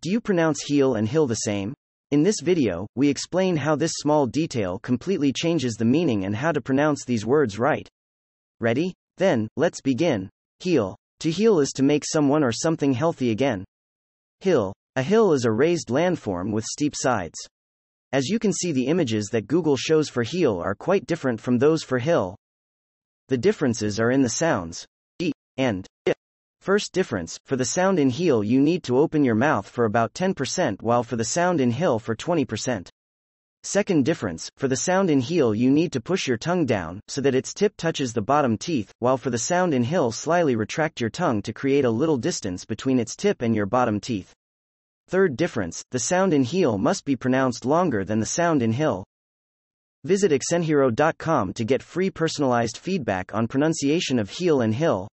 Do you pronounce heel and hill the same? In this video, we explain how this small detail completely changes the meaning and how to pronounce these words right. Ready? Then, let's begin. Heal. To heal is to make someone or something healthy again. Hill. A hill is a raised landform with steep sides. As you can see the images that Google shows for heal are quite different from those for hill. The differences are in the sounds. E and I First difference, for the sound in heel you need to open your mouth for about 10% while for the sound in hill for 20%. Second difference, for the sound in heel you need to push your tongue down so that its tip touches the bottom teeth, while for the sound in hill slyly retract your tongue to create a little distance between its tip and your bottom teeth. Third difference, the sound in heel must be pronounced longer than the sound in hill. Visit accenthero.com to get free personalized feedback on pronunciation of heel and hill.